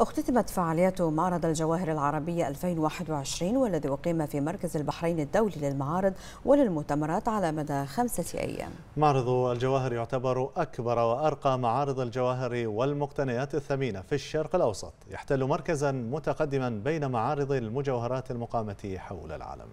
اختتمت فعاليات معرض الجواهر العربية 2021 والذي أقيم في مركز البحرين الدولي للمعارض وللمؤتمرات على مدى خمسة أيام معرض الجواهر يعتبر أكبر وأرقى معارض الجواهر والمقتنيات الثمينة في الشرق الأوسط يحتل مركزا متقدما بين معارض المجوهرات المقامة حول العالم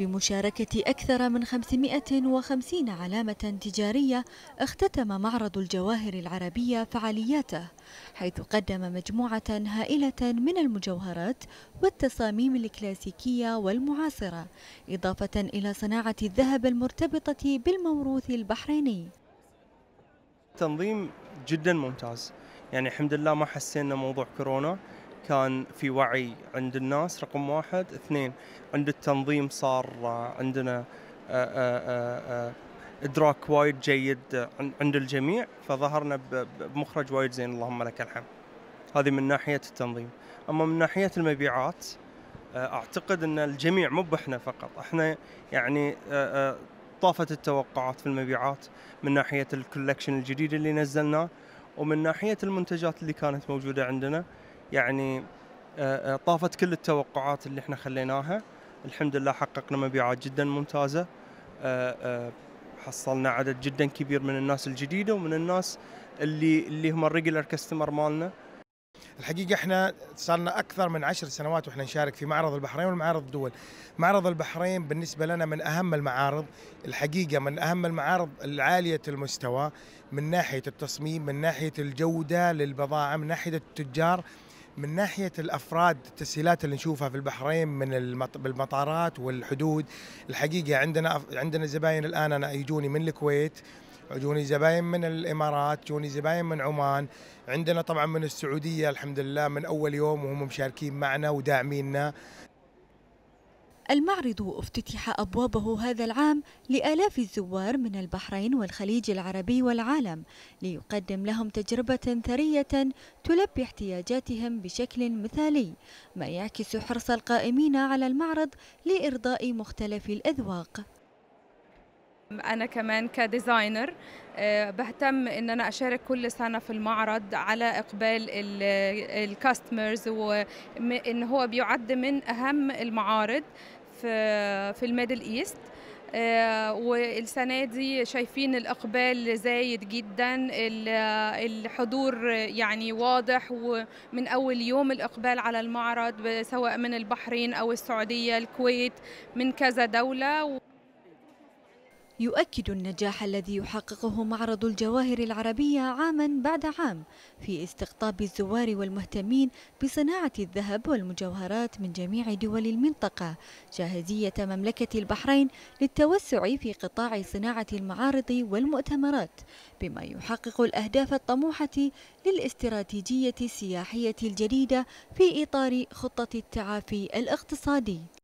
بمشاركة أكثر من 550 علامة تجارية اختتم معرض الجواهر العربية فعالياته حيث قدم مجموعة هائلة من المجوهرات والتصاميم الكلاسيكية والمعاصرة إضافة إلى صناعة الذهب المرتبطة بالموروث البحريني تنظيم جدا ممتاز يعني الحمد لله ما حسينا موضوع كورونا كان في وعي عند الناس رقم واحد اثنين عند التنظيم صار آه، عندنا آه، آه، ادراك وايد جيد عند الجميع فظهرنا بمخرج وايد زين اللهم لك الحمد هذه من ناحيه التنظيم اما من ناحيه المبيعات اعتقد ان الجميع مو احنا فقط احنا يعني طافت التوقعات في المبيعات من ناحيه الكولكشن الجديد اللي نزلناه ومن ناحيه المنتجات اللي كانت موجوده عندنا يعني آه، آه، طافت كل التوقعات اللي احنا خليناها الحمد لله حققنا مبيعات جدا ممتازه آه، حصلنا عدد جدا كبير من الناس الجديده ومن الناس اللي اللي هم الريجلر كاستمر مالنا الحقيقه احنا صارنا اكثر من عشر سنوات واحنا نشارك في معرض البحرين والمعارض الدول. معرض البحرين بالنسبه لنا من اهم المعارض، الحقيقه من اهم المعارض العاليه المستوى من ناحيه التصميم، من ناحيه الجوده للبضاعه، من ناحيه التجار، من ناحيه الافراد التسهيلات اللي نشوفها في البحرين من بالمطارات والحدود الحقيقه عندنا عندنا زباين الان انا يجوني من الكويت يجوني زباين من الامارات يجوني زباين من عمان عندنا طبعا من السعوديه الحمد لله من اول يوم وهم مشاركين معنا وداعميننا المعرض افتتح أبوابه هذا العام لآلاف الزوار من البحرين والخليج العربي والعالم ليقدم لهم تجربة ثرية تلبي احتياجاتهم بشكل مثالي ما يعكس حرص القائمين على المعرض لإرضاء مختلف الأذواق أنا كمان كديزاينر آه، بهتم إن أنا أشارك كل سنة في المعرض على إقبال الكاستمرز وإن هو بيعد من أهم المعارض في في الميدل ايست آه، والسنه دي شايفين الاقبال زايد جدا الحضور يعني واضح ومن اول يوم الاقبال على المعرض سواء من البحرين او السعوديه الكويت من كذا دوله يؤكد النجاح الذي يحققه معرض الجواهر العربية عاما بعد عام في استقطاب الزوار والمهتمين بصناعة الذهب والمجوهرات من جميع دول المنطقة جاهزية مملكة البحرين للتوسع في قطاع صناعة المعارض والمؤتمرات بما يحقق الأهداف الطموحة للاستراتيجية السياحية الجديدة في إطار خطة التعافي الاقتصادي